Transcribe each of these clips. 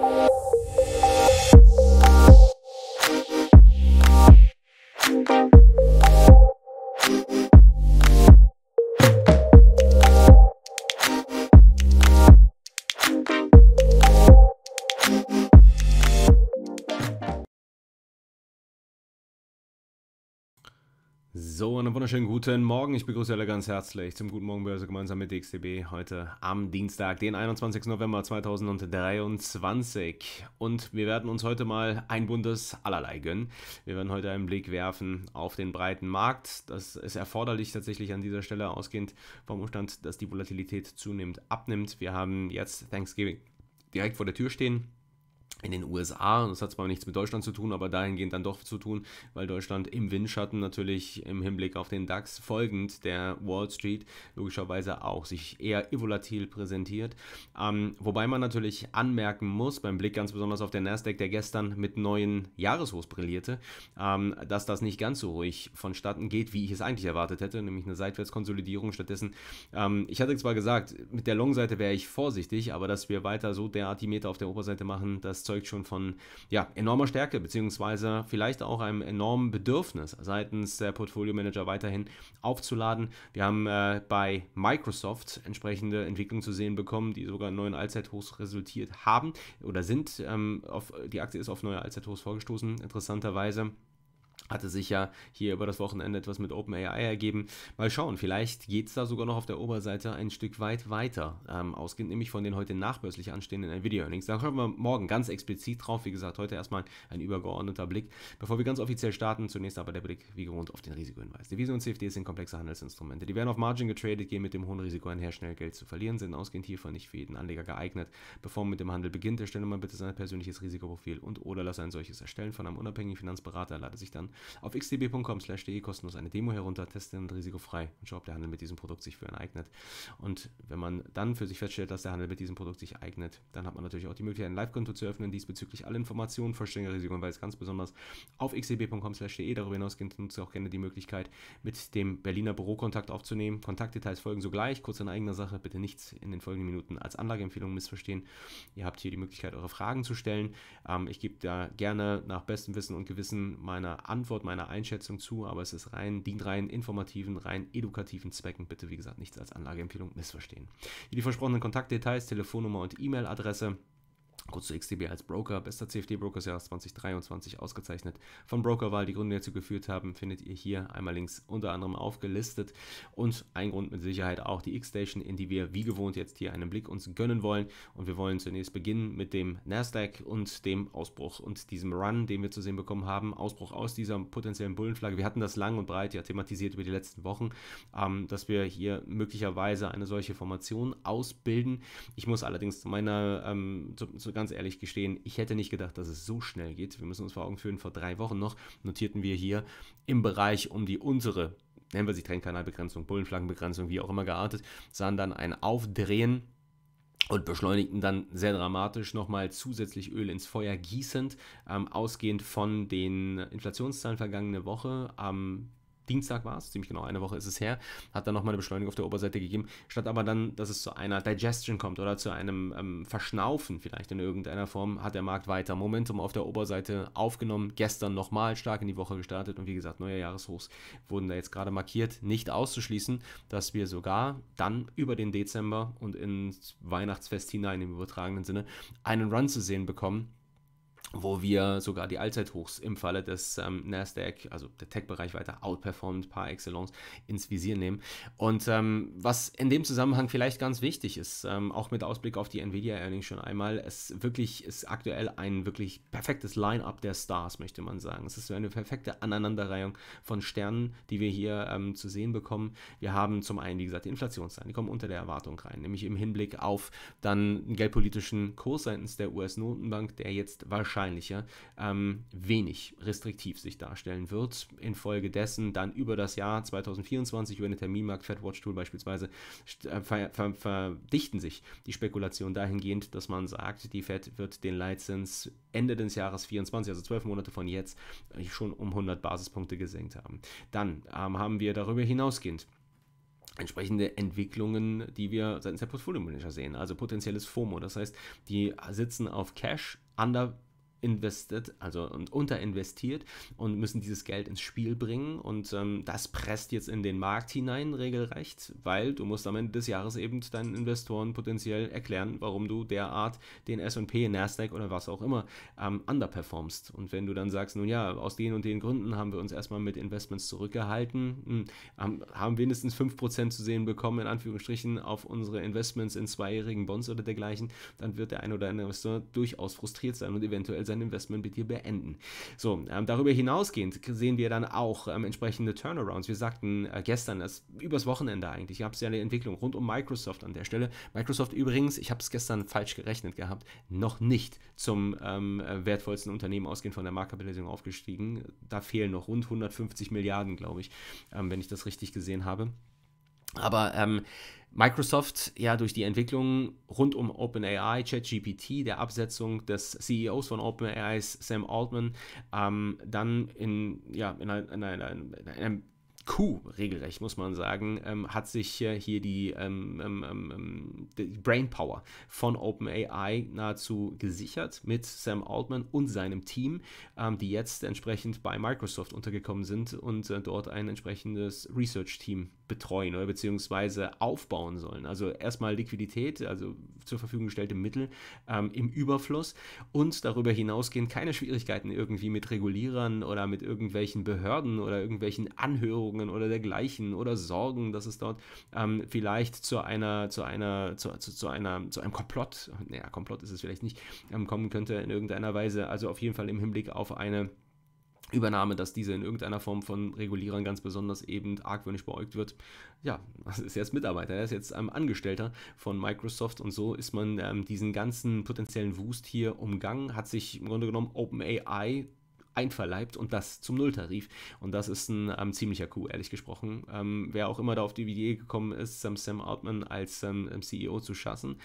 Música So, einen wunderschönen guten Morgen. Ich begrüße alle ganz herzlich zum Guten Morgen Börse gemeinsam mit DXDB heute am Dienstag, den 21. November 2023. Und wir werden uns heute mal ein buntes Allerlei gönnen. Wir werden heute einen Blick werfen auf den breiten Markt. Das ist erforderlich tatsächlich an dieser Stelle, ausgehend vom Umstand, dass die Volatilität zunehmend abnimmt. Wir haben jetzt Thanksgiving direkt vor der Tür stehen in den USA, das hat zwar nichts mit Deutschland zu tun, aber dahingehend dann doch zu tun, weil Deutschland im Windschatten natürlich im Hinblick auf den DAX folgend der Wall Street logischerweise auch sich eher volatil präsentiert. Ähm, wobei man natürlich anmerken muss, beim Blick ganz besonders auf den Nasdaq, der gestern mit neuen Jahreshochs brillierte, ähm, dass das nicht ganz so ruhig vonstatten geht, wie ich es eigentlich erwartet hätte, nämlich eine Seitwärtskonsolidierung stattdessen. Ähm, ich hatte zwar gesagt, mit der Long-Seite wäre ich vorsichtig, aber dass wir weiter so derart die Meter auf der Oberseite machen, dass das zeugt schon von ja, enormer Stärke, beziehungsweise vielleicht auch einem enormen Bedürfnis seitens der Portfolio-Manager weiterhin aufzuladen. Wir haben äh, bei Microsoft entsprechende Entwicklungen zu sehen bekommen, die sogar neuen Allzeithochs resultiert haben oder sind. Ähm, auf, die Aktie ist auf neue Allzeithochs vorgestoßen, interessanterweise hatte sich ja hier über das Wochenende etwas mit OpenAI ergeben. Mal schauen, vielleicht geht es da sogar noch auf der Oberseite ein Stück weit weiter. Ähm, ausgehend nämlich von den heute nachbörslich anstehenden Nvidia-Earnings. Da schauen wir morgen ganz explizit drauf. Wie gesagt, heute erstmal ein übergeordneter Blick. Bevor wir ganz offiziell starten, zunächst aber der Blick, wie gewohnt, auf den Risikohinweis. Devisen und CFDs sind komplexe Handelsinstrumente. Die werden auf Margin getradet, gehen mit dem hohen Risiko einher, schnell Geld zu verlieren, sind ausgehend hiervon nicht für jeden Anleger geeignet. Bevor man mit dem Handel beginnt, erstelle man bitte sein persönliches Risikoprofil und oder lasse ein solches erstellen von einem unabhängigen Finanzberater, lade sich dann auf xdb.com/de kostenlos eine Demo herunter, testen und risikofrei und schau, ob der Handel mit diesem Produkt sich für einen eignet. Und wenn man dann für sich feststellt, dass der Handel mit diesem Produkt sich eignet, dann hat man natürlich auch die Möglichkeit, ein Live-Konto zu öffnen, diesbezüglich alle Informationen, vollständige Risiken weil es ganz besonders auf xdb.com/de. Darüber hinaus nutzt ihr auch gerne die Möglichkeit, mit dem Berliner Büro Kontakt aufzunehmen. Kontaktdetails folgen sogleich. Kurz in eigener Sache, bitte nichts in den folgenden Minuten als Anlageempfehlung missverstehen. Ihr habt hier die Möglichkeit, eure Fragen zu stellen. Ähm, ich gebe da gerne nach bestem Wissen und Gewissen meine Antworten Antwort meiner Einschätzung zu, aber es ist rein, dient rein informativen, rein edukativen Zwecken. Bitte, wie gesagt, nichts als Anlageempfehlung missverstehen. Hier die versprochenen Kontaktdetails, Telefonnummer und E-Mail-Adresse. Kurz zu XTB als Broker, bester CFD-Broker des Jahres 2023 ausgezeichnet. Von Brokerwahl, die Gründe, die dazu geführt haben, findet ihr hier einmal links unter anderem aufgelistet. Und ein Grund mit Sicherheit auch die X-Station, in die wir wie gewohnt jetzt hier einen Blick uns gönnen wollen. Und wir wollen zunächst beginnen mit dem Nasdaq und dem Ausbruch und diesem Run, den wir zu sehen bekommen haben. Ausbruch aus dieser potenziellen Bullenflagge. Wir hatten das lang und breit ja thematisiert über die letzten Wochen, ähm, dass wir hier möglicherweise eine solche Formation ausbilden. Ich muss allerdings zu meiner, ähm, zu, zu ganz ehrlich gestehen, ich hätte nicht gedacht, dass es so schnell geht. Wir müssen uns vor Augen führen, vor drei Wochen noch notierten wir hier im Bereich um die unsere, nennen wir sie Trennkanalbegrenzung, Bullenflaggenbegrenzung, wie auch immer geartet, sahen dann ein Aufdrehen und beschleunigten dann sehr dramatisch nochmal zusätzlich Öl ins Feuer gießend, ähm, ausgehend von den Inflationszahlen vergangene Woche am Dienstag war es, ziemlich genau eine Woche ist es her, hat dann nochmal eine Beschleunigung auf der Oberseite gegeben, statt aber dann, dass es zu einer Digestion kommt oder zu einem ähm, Verschnaufen vielleicht in irgendeiner Form, hat der Markt weiter Momentum auf der Oberseite aufgenommen, gestern nochmal stark in die Woche gestartet und wie gesagt, neue Jahreshochs wurden da jetzt gerade markiert, nicht auszuschließen, dass wir sogar dann über den Dezember und ins Weihnachtsfest hinein im übertragenen Sinne einen Run zu sehen bekommen, wo wir sogar die Allzeithochs im Falle des ähm, Nasdaq, also der Tech-Bereich weiter outperformed par excellence ins Visier nehmen. Und ähm, was in dem Zusammenhang vielleicht ganz wichtig ist, ähm, auch mit Ausblick auf die Nvidia Earnings schon einmal, es wirklich ist aktuell ein wirklich perfektes Line-up der Stars, möchte man sagen. Es ist so eine perfekte Aneinanderreihung von Sternen, die wir hier ähm, zu sehen bekommen. Wir haben zum einen, wie gesagt, die Inflationszahlen, die kommen unter der Erwartung rein, nämlich im Hinblick auf dann geldpolitischen Kurs seitens der US-Notenbank, der jetzt wahrscheinlich wahrscheinlicher, ähm, wenig restriktiv sich darstellen wird. Infolgedessen dann über das Jahr 2024, über den Terminmarkt Fedwatch Tool beispielsweise, äh, ver ver verdichten sich die Spekulationen dahingehend, dass man sagt, die Fed wird den Leitzins Ende des Jahres 24, also zwölf Monate von jetzt, äh, schon um 100 Basispunkte gesenkt haben. Dann ähm, haben wir darüber hinausgehend entsprechende Entwicklungen, die wir seitens der Portfolio Manager sehen, also potenzielles FOMO. Das heißt, die sitzen auf Cash under investiert, also und unterinvestiert und müssen dieses Geld ins Spiel bringen und ähm, das presst jetzt in den Markt hinein regelrecht, weil du musst am Ende des Jahres eben deinen Investoren potenziell erklären, warum du derart den S&P, Nasdaq oder was auch immer ähm, underperformst und wenn du dann sagst, nun ja, aus den und den Gründen haben wir uns erstmal mit Investments zurückgehalten, ähm, haben wenigstens 5% zu sehen bekommen, in Anführungsstrichen, auf unsere Investments in zweijährigen Bonds oder dergleichen, dann wird der ein oder andere Investor durchaus frustriert sein und eventuell sein sein Investment mit dir beenden. So, ähm, darüber hinausgehend sehen wir dann auch ähm, entsprechende Turnarounds. Wir sagten äh, gestern, dass übers Wochenende eigentlich gab es ja eine Entwicklung rund um Microsoft an der Stelle. Microsoft übrigens, ich habe es gestern falsch gerechnet gehabt, noch nicht zum ähm, äh, wertvollsten Unternehmen ausgehend von der Marktkapitalisierung aufgestiegen. Da fehlen noch rund 150 Milliarden, glaube ich, ähm, wenn ich das richtig gesehen habe. Aber ähm, Microsoft, ja, durch die Entwicklung rund um OpenAI, ChatGPT, der Absetzung des CEOs von OpenAI, Sam Altman, ähm, dann in, ja, in, einer, in, einer, in einem Coup, regelrecht muss man sagen, ähm, hat sich äh, hier die, ähm, ähm, ähm, ähm die Brainpower von OpenAI nahezu gesichert mit Sam Altman und seinem Team, ähm, die jetzt entsprechend bei Microsoft untergekommen sind und äh, dort ein entsprechendes Research-Team betreuen oder beziehungsweise aufbauen sollen. Also erstmal Liquidität, also zur Verfügung gestellte Mittel ähm, im Überfluss und darüber hinausgehend keine Schwierigkeiten irgendwie mit Regulierern oder mit irgendwelchen Behörden oder irgendwelchen Anhörungen oder dergleichen oder Sorgen, dass es dort ähm, vielleicht zu einer, zu einer, zu, zu, zu, einer, zu einem Komplott, naja, Komplott ist es vielleicht nicht, ähm, kommen könnte in irgendeiner Weise. Also auf jeden Fall im Hinblick auf eine Übernahme, dass diese in irgendeiner Form von Regulierern ganz besonders eben argwöhnisch beäugt wird. Ja, das ist jetzt Mitarbeiter, er ist jetzt ein ähm, Angestellter von Microsoft und so ist man ähm, diesen ganzen potenziellen Wust hier umgangen, hat sich im Grunde genommen OpenAI einverleibt und das zum Nulltarif. Und das ist ein ähm, ziemlicher Coup, ehrlich gesprochen. Ähm, wer auch immer da auf die Idee gekommen ist, ähm, Sam Altman als ähm, CEO zu schaffen,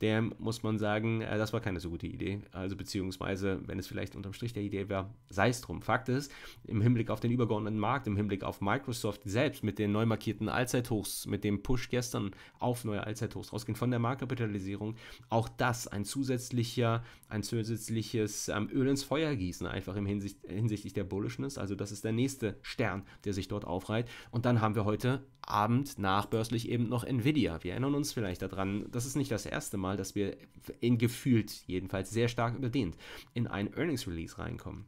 der muss man sagen, äh, das war keine so gute Idee. Also beziehungsweise, wenn es vielleicht unterm Strich der Idee wäre, sei es drum. Fakt ist, im Hinblick auf den übergeordneten Markt, im Hinblick auf Microsoft selbst mit den neu markierten Allzeithochs, mit dem Push gestern auf neue Allzeithochs rausgehend von der Marktkapitalisierung, auch das ein zusätzlicher, ein zusätzliches ähm, Öl ins Feuer gießen, einfach im Hinsicht hinsichtlich der Bullishness. Also das ist der nächste Stern, der sich dort aufreiht. Und dann haben wir heute Abend nachbörslich eben noch Nvidia. Wir erinnern uns vielleicht daran, das ist nicht das erste Mal, dass wir in gefühlt jedenfalls sehr stark überdehnt in ein Earnings Release reinkommen.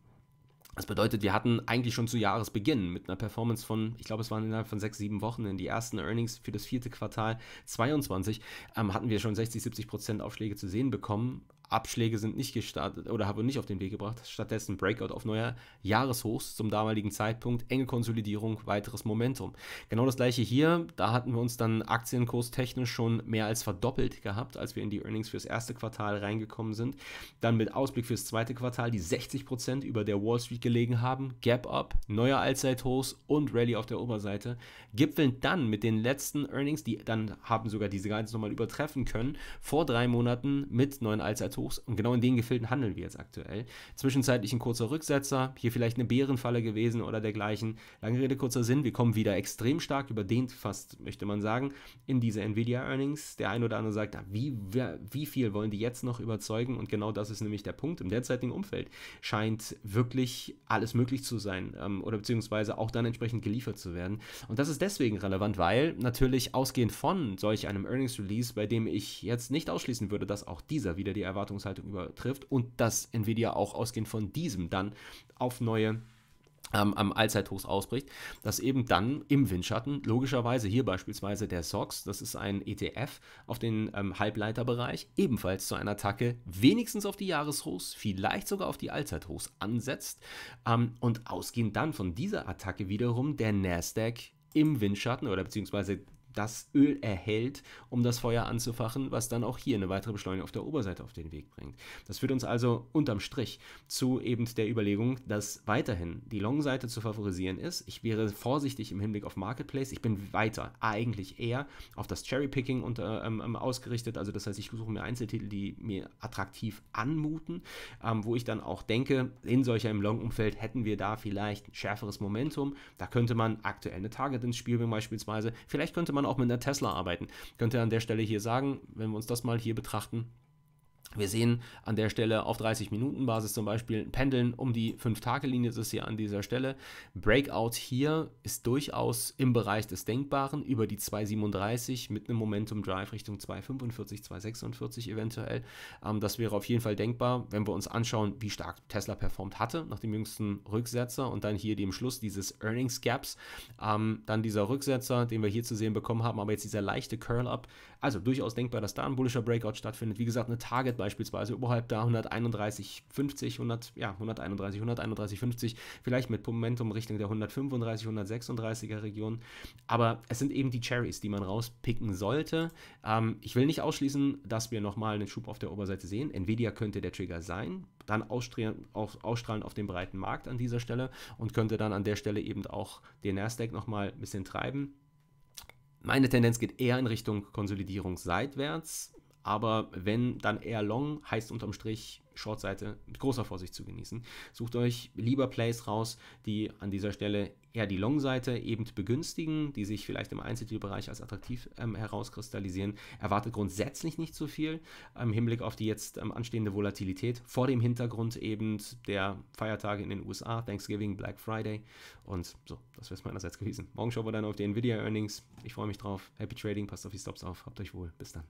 Das bedeutet, wir hatten eigentlich schon zu Jahresbeginn mit einer Performance von, ich glaube, es waren innerhalb von sechs, sieben Wochen, in die ersten Earnings für das vierte Quartal 22, ähm, hatten wir schon 60, 70 Prozent Aufschläge zu sehen bekommen. Abschläge sind nicht gestartet oder haben nicht auf den Weg gebracht. Stattdessen Breakout auf neuer Jahreshochs zum damaligen Zeitpunkt, enge Konsolidierung, weiteres Momentum. Genau das gleiche hier, da hatten wir uns dann Aktienkurs technisch schon mehr als verdoppelt gehabt, als wir in die Earnings fürs erste Quartal reingekommen sind. Dann mit Ausblick fürs zweite Quartal, die 60% über der Wall Street gelegen haben, Gap Up, neuer Allzeithochs und Rallye auf der Oberseite, Gipfeln dann mit den letzten Earnings, die dann haben sogar diese Guidance nochmal übertreffen können, vor drei Monaten mit neuen Allzeithochs Tuchs. Und genau in den Gefilden handeln wir jetzt aktuell. Zwischenzeitlich ein kurzer Rücksetzer, hier vielleicht eine Bärenfalle gewesen oder dergleichen. Lange Rede, kurzer Sinn. Wir kommen wieder extrem stark, überdehnt fast, möchte man sagen, in diese Nvidia-Earnings. Der ein oder andere sagt, ah, wie, wie viel wollen die jetzt noch überzeugen? Und genau das ist nämlich der Punkt. Im derzeitigen Umfeld scheint wirklich alles möglich zu sein ähm, oder beziehungsweise auch dann entsprechend geliefert zu werden. Und das ist deswegen relevant, weil natürlich ausgehend von solch einem Earnings-Release, bei dem ich jetzt nicht ausschließen würde, dass auch dieser wieder die Erwartung Erwartungshaltung übertrifft und dass Nvidia auch ausgehend von diesem dann auf neue ähm, am Allzeithochs ausbricht, dass eben dann im Windschatten logischerweise hier beispielsweise der SOX, das ist ein ETF auf den ähm, Halbleiterbereich, ebenfalls zu einer Attacke wenigstens auf die Jahreshochs, vielleicht sogar auf die Allzeithochs ansetzt ähm, und ausgehend dann von dieser Attacke wiederum der Nasdaq im Windschatten oder beziehungsweise das Öl erhält, um das Feuer anzufachen, was dann auch hier eine weitere Beschleunigung auf der Oberseite auf den Weg bringt. Das führt uns also unterm Strich zu eben der Überlegung, dass weiterhin die Long-Seite zu favorisieren ist. Ich wäre vorsichtig im Hinblick auf Marketplace. Ich bin weiter eigentlich eher auf das Cherry-Picking ähm, ähm, ausgerichtet. Also das heißt, ich suche mir Einzeltitel, die mir attraktiv anmuten, ähm, wo ich dann auch denke, in solcher im Long-Umfeld hätten wir da vielleicht ein schärferes Momentum. Da könnte man aktuell eine Target ins Spiel bringen beispielsweise. Vielleicht könnte man man auch mit einer Tesla arbeiten. Könnte an der Stelle hier sagen, wenn wir uns das mal hier betrachten, wir sehen an der Stelle auf 30-Minuten-Basis zum Beispiel Pendeln um die 5-Tage-Linie, das ist hier an dieser Stelle. Breakout hier ist durchaus im Bereich des Denkbaren über die 2,37 mit einem Momentum-Drive Richtung 2,45, 2,46 eventuell. Ähm, das wäre auf jeden Fall denkbar, wenn wir uns anschauen, wie stark Tesla performt hatte nach dem jüngsten Rücksetzer und dann hier dem Schluss dieses Earnings Gaps. Ähm, dann dieser Rücksetzer, den wir hier zu sehen bekommen haben, aber jetzt dieser leichte Curl-Up also durchaus denkbar, dass da ein bullischer Breakout stattfindet. Wie gesagt, eine Target beispielsweise überhalb da 131,50, 100, ja, 131, 131,50, vielleicht mit Momentum Richtung der 135, 136er Region. Aber es sind eben die Cherries, die man rauspicken sollte. Ähm, ich will nicht ausschließen, dass wir nochmal einen Schub auf der Oberseite sehen. Nvidia könnte der Trigger sein, dann ausstrahlen auf, ausstrahlen auf den breiten Markt an dieser Stelle und könnte dann an der Stelle eben auch den Nasdaq nochmal ein bisschen treiben. Meine Tendenz geht eher in Richtung Konsolidierung seitwärts, aber wenn dann eher long, heißt unterm Strich Shortseite mit großer Vorsicht zu genießen. Sucht euch lieber Plays raus, die an dieser Stelle eher die Long-Seite eben begünstigen, die sich vielleicht im Einzeltierbereich als attraktiv ähm, herauskristallisieren. Erwartet grundsätzlich nicht so viel im ähm, Hinblick auf die jetzt ähm, anstehende Volatilität vor dem Hintergrund eben der Feiertage in den USA, Thanksgiving, Black Friday und so, das wäre es meinerseits gewesen. Morgen schauen wir dann auf die Nvidia Earnings. Ich freue mich drauf. Happy Trading, passt auf die Stops auf, habt euch wohl. Bis dann.